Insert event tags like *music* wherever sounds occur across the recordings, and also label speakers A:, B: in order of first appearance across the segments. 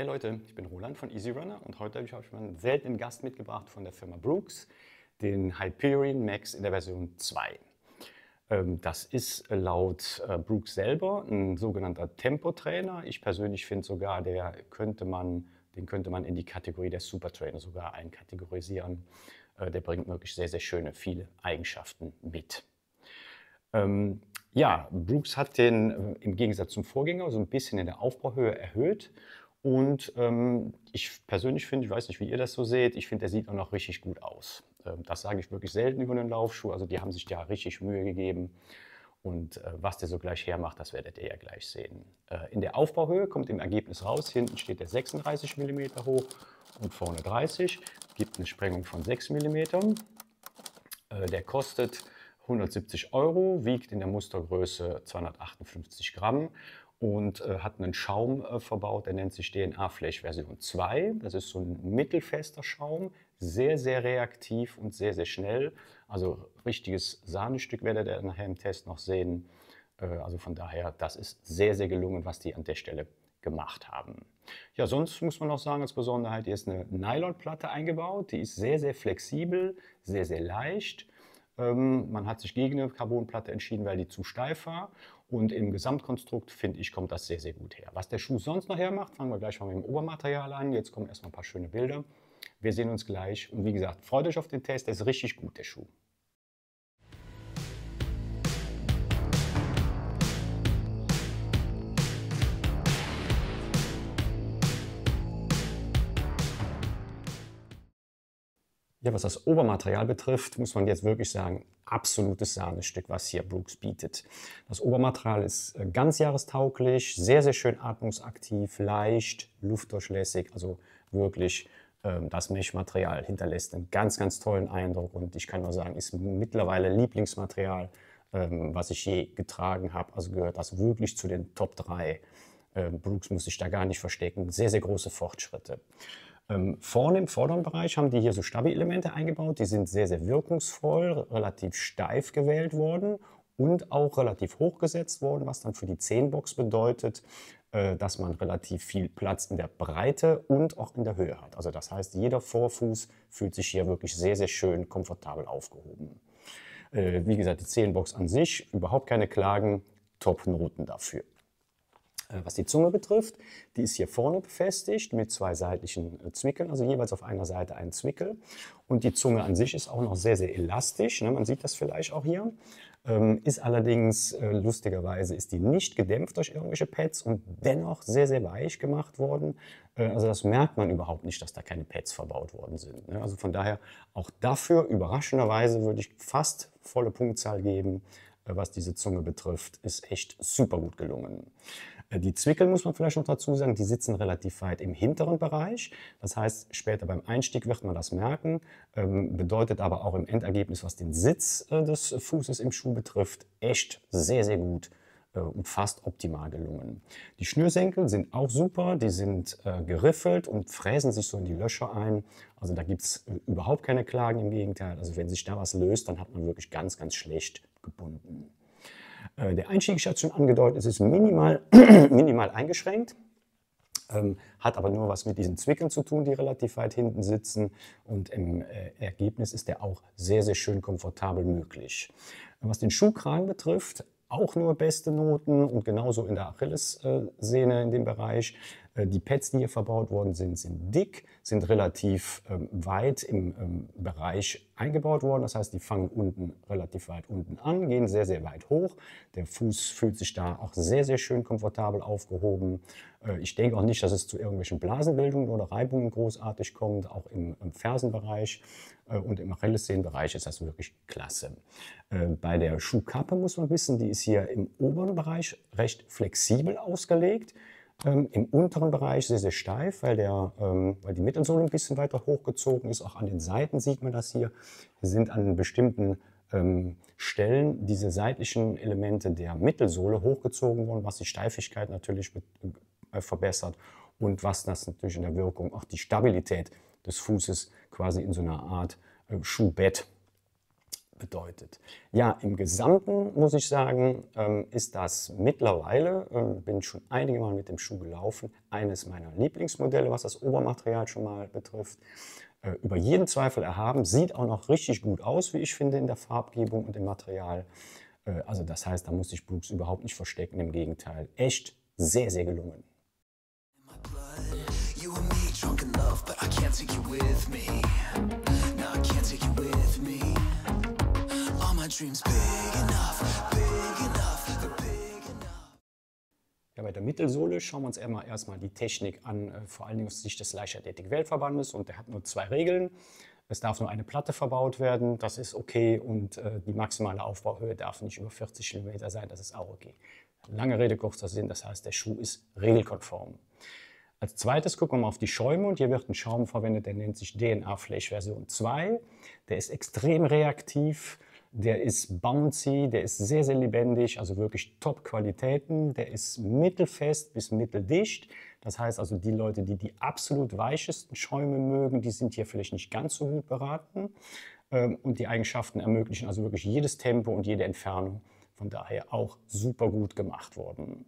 A: Hey Leute, ich bin Roland von Easy Runner und heute habe ich euch mal einen seltenen Gast mitgebracht von der Firma Brooks, den Hyperion Max in der Version 2. Ähm, das ist laut äh, Brooks selber ein sogenannter Tempotrainer. Ich persönlich finde sogar, der könnte man, den könnte man in die Kategorie der Supertrainer sogar einkategorisieren. Äh, der bringt wirklich sehr, sehr schöne, viele Eigenschaften mit. Ähm, ja, Brooks hat den äh, im Gegensatz zum Vorgänger so ein bisschen in der Aufbauhöhe erhöht und ähm, ich persönlich finde, ich weiß nicht, wie ihr das so seht, ich finde, der sieht auch noch richtig gut aus. Ähm, das sage ich wirklich selten über einen Laufschuh. Also die haben sich da richtig Mühe gegeben. Und äh, was der so gleich hermacht, das werdet ihr ja gleich sehen. Äh, in der Aufbauhöhe kommt im Ergebnis raus, hinten steht der 36 mm hoch und vorne 30. Gibt eine Sprengung von 6 mm. Äh, der kostet 170 Euro, wiegt in der Mustergröße 258 Gramm und äh, hat einen Schaum äh, verbaut, der nennt sich DNA-Flash Version 2. Das ist so ein mittelfester Schaum, sehr, sehr reaktiv und sehr, sehr schnell. Also richtiges Sahnestück werdet ihr nachher im Test noch sehen. Äh, also von daher, das ist sehr, sehr gelungen, was die an der Stelle gemacht haben. Ja, sonst muss man noch sagen, als Besonderheit, hier ist eine Nylonplatte eingebaut. Die ist sehr, sehr flexibel, sehr, sehr leicht. Ähm, man hat sich gegen eine Carbonplatte entschieden, weil die zu steif war. Und im Gesamtkonstrukt, finde ich, kommt das sehr, sehr gut her. Was der Schuh sonst noch hermacht, fangen wir gleich mal mit dem Obermaterial an. Jetzt kommen erstmal ein paar schöne Bilder. Wir sehen uns gleich. Und wie gesagt, freut euch auf den Test. Der ist richtig gut, der Schuh. Ja, was das Obermaterial betrifft, muss man jetzt wirklich sagen, absolutes Sahnestück, was hier Brooks bietet. Das Obermaterial ist äh, ganzjahrestauglich, sehr, sehr schön atmungsaktiv, leicht, luftdurchlässig, also wirklich ähm, das Meshmaterial hinterlässt einen ganz, ganz tollen Eindruck und ich kann nur sagen, ist mittlerweile Lieblingsmaterial, ähm, was ich je getragen habe. Also gehört das wirklich zu den Top 3. Ähm, Brooks muss sich da gar nicht verstecken. Sehr, sehr große Fortschritte. Ähm, vorne im vorderen Bereich haben die hier so Stabi-Elemente eingebaut. Die sind sehr, sehr wirkungsvoll, relativ steif gewählt worden und auch relativ hoch gesetzt worden, was dann für die 10-Box bedeutet, äh, dass man relativ viel Platz in der Breite und auch in der Höhe hat. Also das heißt, jeder Vorfuß fühlt sich hier wirklich sehr, sehr schön komfortabel aufgehoben. Äh, wie gesagt, die 10-Box an sich, überhaupt keine Klagen, Top-Noten dafür. Äh, was die Zunge betrifft. Die ist hier vorne befestigt mit zwei seitlichen äh, Zwickeln, also jeweils auf einer Seite ein Zwickel. Und die Zunge an sich ist auch noch sehr, sehr elastisch. Ne? Man sieht das vielleicht auch hier. Ähm, ist allerdings, äh, lustigerweise, ist die nicht gedämpft durch irgendwelche Pads und dennoch sehr, sehr weich gemacht worden. Also das merkt man überhaupt nicht, dass da keine Pads verbaut worden sind. Ne? Also von daher auch dafür, überraschenderweise, würde ich fast volle Punktzahl geben, was diese Zunge betrifft. Ist echt super gut gelungen. Äh, die Zwickel muss man vielleicht noch dazu sagen, die sitzen relativ weit im hinteren Bereich. Das heißt, später beim Einstieg wird man das merken, ähm, bedeutet aber auch im Endergebnis, was den Sitz äh, des Fußes im Schuh betrifft, echt sehr, sehr gut äh, und fast optimal gelungen. Die Schnürsenkel sind auch super, die sind äh, geriffelt und fräsen sich so in die Löcher ein. Also da gibt es äh, überhaupt keine Klagen, im Gegenteil. Also wenn sich da was löst, dann hat man wirklich ganz, ganz schlecht gebunden. Äh, der Einstieg, ich hatte schon angedeutet. Es ist minimal, *clears throat* minimal eingeschränkt. Ähm, hat aber nur was mit diesen Zwickeln zu tun, die relativ weit hinten sitzen. Und im äh, Ergebnis ist der auch sehr, sehr schön komfortabel möglich. Was den Schuhkragen betrifft, auch nur beste Noten und genauso in der Achillessehne in dem Bereich. Äh, die Pads, die hier verbaut worden sind, sind dick, sind relativ ähm, weit im ähm, Bereich eingebaut worden. Das heißt, die fangen unten relativ weit unten an, gehen sehr, sehr weit hoch. Der Fuß fühlt sich da auch sehr, sehr schön komfortabel aufgehoben. Äh, ich denke auch nicht, dass es zu irgendwelchen Blasenbildungen oder Reibungen großartig kommt. Auch im, Fersenbereich äh, und im Achillessehnenbereich ist das wirklich klasse. bei der Schuhkappe muss man wissen, die ist hier im oberen Bereich recht flexibel ausgelegt. Ähm, Im unteren Bereich sehr, sehr steif, weil, der, ähm, weil die Mittelsohle ein bisschen weiter hochgezogen ist. Auch an den Seiten sieht man das hier. Sind an bestimmten ähm, Stellen diese seitlichen Elemente der Mittelsohle hochgezogen worden, was die Steifigkeit natürlich mit, äh, verbessert und was das natürlich in der Wirkung auch die Stabilität des Fußes quasi in so einer Art äh, Schuhbett bedeutet? Ja, im Gesamten muss ich sagen, ähm, ist das mittlerweile, ähm, bin schon einige Mal mit dem Schuh gelaufen, eines meiner Lieblingsmodelle, was das Obermaterial schon mal betrifft. Äh, über jeden Zweifel erhaben, sieht auch noch richtig gut aus, wie ich finde, in der Farbgebung und im Material. Äh, also das heißt, da muss sich Brooks überhaupt nicht verstecken, im Gegenteil. Echt sehr, sehr gelungen. drunk in love, but I can't take you with me. Ja, bei der Mittelsohle schauen wir uns erstmal, erstmal die Technik an, äh, vor allen Dingen aus Sicht des Leichtathletik-Weltverbandes. Und der hat nur zwei Regeln. Es darf nur eine Platte verbaut werden, das ist okay. Und äh, die maximale Aufbauhöhe darf nicht über 40 mm sein, das ist auch okay. Lange Rede, kurzer Sinn, das heißt, der Schuh ist regelkonform. Als zweites gucken wir mal auf die Schäume und hier wird ein Schaum verwendet, der nennt sich DNA Flash Version 2. Der ist extrem reaktiv, der ist bouncy, der ist sehr, sehr lebendig, also wirklich Top-Qualitäten. Der ist mittelfest bis mitteldicht. Das heißt also, die Leute, die die absolut weichesten Schäume mögen, die sind hier vielleicht nicht ganz so gut beraten. Ähm, und die Eigenschaften ermöglichen also wirklich jedes Tempo und jede Entfernung. Von daher auch super gut gemacht worden.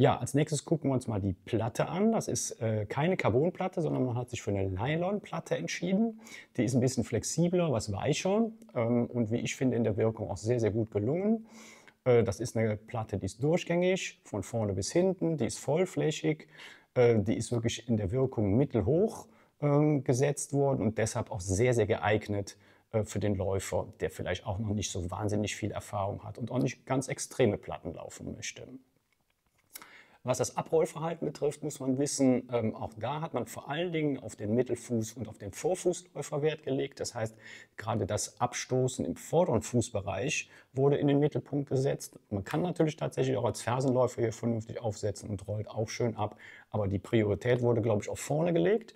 A: Ja, als nächstes gucken wir uns mal die Platte an. Das ist äh, keine Carbonplatte, sondern man hat sich für eine Nylonplatte entschieden. Die ist ein bisschen flexibler, was weicher ähm, und wie ich finde in der Wirkung auch sehr, sehr gut gelungen. Äh, das ist eine Platte, die ist durchgängig, von vorne bis hinten, die ist vollflächig, äh, die ist wirklich in der Wirkung mittelhoch ähm, gesetzt worden und deshalb auch sehr, sehr geeignet äh, für den Läufer, der vielleicht auch noch nicht so wahnsinnig viel Erfahrung hat und auch nicht ganz extreme Platten laufen möchte. Was das Abrollverhalten betrifft, muss man wissen, ähm, auch da hat man vor allen Dingen auf den Mittelfuß und auf den Vorfußläufer Wert gelegt. Das heißt, gerade das Abstoßen im vorderen Fußbereich wurde in den Mittelpunkt gesetzt. Man kann natürlich tatsächlich auch als Fersenläufer hier vernünftig aufsetzen und rollt auch schön ab. Aber die Priorität wurde, glaube ich, auf vorne gelegt.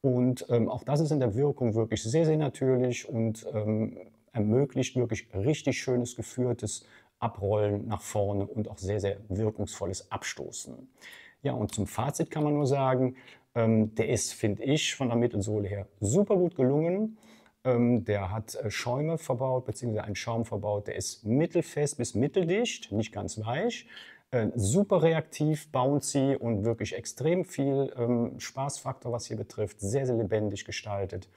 A: Und ähm, auch das ist in der Wirkung wirklich sehr, sehr natürlich und ähm, ermöglicht wirklich richtig schönes geführtes Abrollen nach vorne und auch sehr, sehr wirkungsvolles Abstoßen. Ja, und zum Fazit kann man nur sagen, ähm, der ist, finde ich, von der Mittelsohle her super gut gelungen. Ähm, der hat äh, Schäume verbaut, beziehungsweise einen Schaum verbaut. Der ist mittelfest bis mitteldicht, nicht ganz weich. Äh, super reaktiv, bouncy und wirklich extrem viel ähm, Spaßfaktor, was hier betrifft. Sehr, sehr lebendig gestaltet.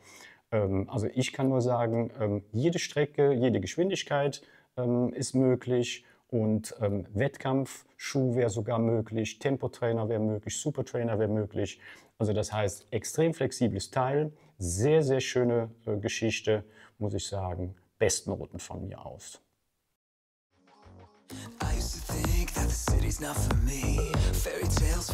A: Ähm, also ich kann nur sagen, ähm, jede Strecke, jede Geschwindigkeit ähm, ist möglich und ähm, Wettkampfschuh wäre sogar möglich, Tempotrainer wäre möglich, Supertrainer wäre möglich. Also das heißt, extrem flexibles Teil, sehr, sehr schöne äh, Geschichte, muss ich sagen. Bestnoten von mir aus. I used to think that the city's not for me. Fairy tales,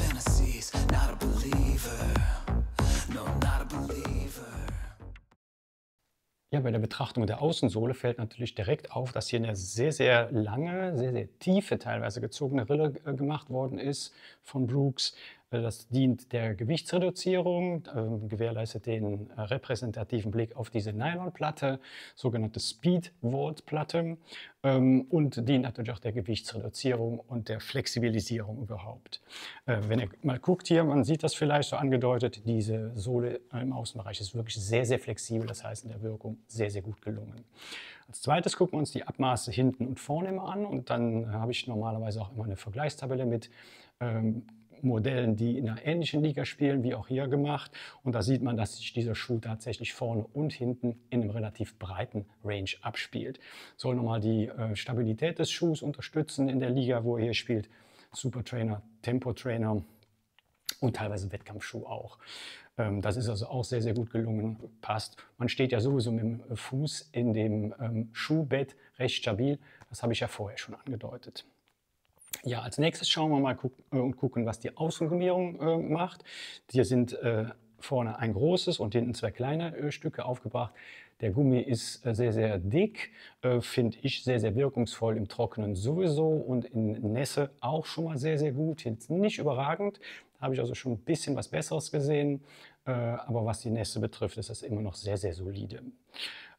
A: Augenringe, bei der Betrachtung der Außensohle fällt natürlich direkt auf, dass hier eine sehr, sehr lange, sehr, sehr tiefe, teilweise gezogene Rille äh, gemacht worden ist von Brooks. Das dient der Gewichtsreduzierung, ähm, gewährleistet den äh, repräsentativen Blick auf diese Nylonplatte, sogenannte Speed Speedvolt-Platte ähm, und dient natürlich auch der Gewichtsreduzierung und der Flexibilisierung überhaupt. Äh, wenn ihr mal guckt hier, man sieht das vielleicht so angedeutet, diese Sohle äh, im Außenbereich ist wirklich sehr, sehr flexibel, das heißt in der Wirkung sehr, sehr gut gelungen. Als zweites gucken wir uns die Abmaße hinten und vorne immer an und dann habe ich normalerweise auch immer eine Vergleichstabelle mit ähm, Modellen, die in einer ähnlichen Liga spielen, wie auch hier gemacht. Und da sieht man, dass sich dieser Schuh tatsächlich vorne und hinten in einem relativ breiten Range abspielt. Soll nochmal die äh, Stabilität des Schuhs unterstützen in der Liga, wo er hier spielt. Super Trainer, Tempo Trainer und teilweise Wettkampfschuh auch. Ähm, das ist also auch sehr, sehr gut gelungen, passt. Man steht ja sowieso mit dem Fuß in dem ähm, Schuhbett recht stabil. Das habe ich ja vorher schon angedeutet. Ja, als nächstes schauen wir mal guck, äh, und gucken, was die Außengummierung äh, macht. Hier sind äh, vorne ein großes und hinten zwei kleine äh, Stücke aufgebracht. Der Gummi ist äh, sehr, sehr dick, äh, finde ich sehr, sehr wirkungsvoll im Trockenen sowieso und in Nässe auch schon mal sehr, sehr gut. Jetzt nicht überragend, habe ich also schon ein bisschen was Besseres gesehen, aber was die Nässe betrifft, ist das immer noch sehr, sehr solide.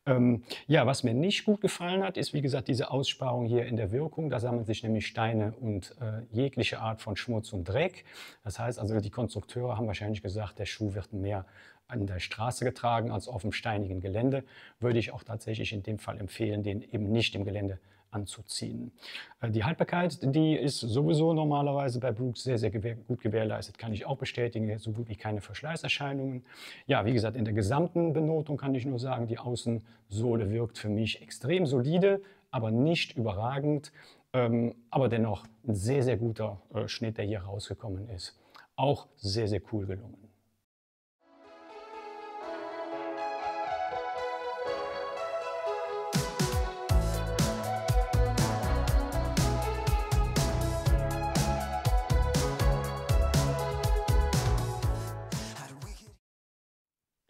A: Ähm, ja, was mir nicht gut gefallen hat, ist wie gesagt diese Aussparung hier in der Wirkung. Da sammeln sich nämlich Steine und äh, jegliche Art von Schmutz und Dreck. Das heißt also, die Konstrukteure haben wahrscheinlich gesagt, der Schuh wird mehr an der Straße getragen als auf dem steinigen Gelände. Würde ich auch tatsächlich in dem Fall empfehlen, den eben nicht im Gelände zu anzuziehen. Äh, die Haltbarkeit, die ist sowieso normalerweise bei Brooks sehr, sehr gewähr gut gewährleistet, kann ich auch bestätigen, so gut wie keine Verschleißerscheinungen. Ja, wie gesagt, in der gesamten Benotung kann ich nur sagen, die Außensohle wirkt für mich extrem solide, aber nicht überragend, ähm, aber dennoch ein sehr, sehr guter äh, Schnitt, der hier rausgekommen ist. Auch sehr, sehr cool gelungen.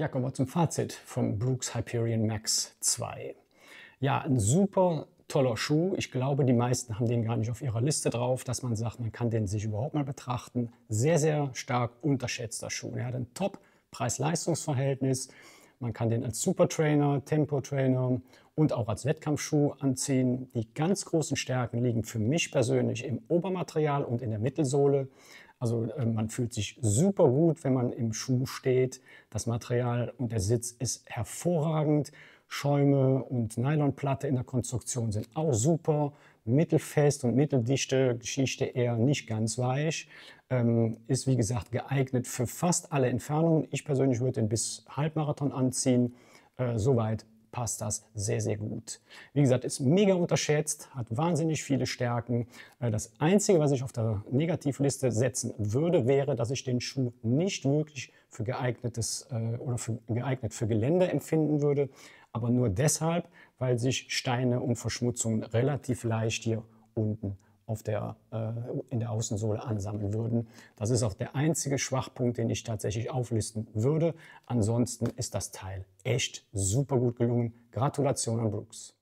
A: Ja, kommen wir zum Fazit vom Brooks Hyperion Max 2. Ja, ein super toller Schuh. Ich glaube, die meisten haben den gar nicht auf ihrer Liste drauf, dass man sagt, man kann den sich überhaupt mal betrachten. Sehr, sehr stark unterschätzter Schuh. Er hat ein top Preis-Leistungs-Verhältnis. Man kann den als Supertrainer, Tempo-Trainer und auch als Wettkampfschuh anziehen. Die ganz großen Stärken liegen für mich persönlich im Obermaterial und in der Mittelsohle. Also äh, man fühlt sich super gut, wenn man im Schuh steht. Das Material und der Sitz ist hervorragend. Schäume und Nylonplatte in der Konstruktion sind auch super. Mittelfest und mitteldichte Geschichte eher nicht ganz weich. Ähm, ist wie gesagt geeignet für fast alle Entfernungen. Ich persönlich würde den bis Halbmarathon anziehen. Äh, soweit passt das sehr, sehr gut. Wie gesagt, ist mega unterschätzt, hat wahnsinnig viele Stärken. Äh, das Einzige, was ich auf der Negativliste setzen würde, wäre, dass ich den Schuh nicht wirklich für geeignetes äh, oder für, geeignet für Gelände empfinden würde, aber nur deshalb, weil sich Steine und Verschmutzungen relativ leicht hier unten auf der, äh, in der Außensohle ansammeln würden. Das ist auch der einzige Schwachpunkt, den ich tatsächlich auflisten würde. Ansonsten ist das Teil echt super gut gelungen. Gratulation an Brooks.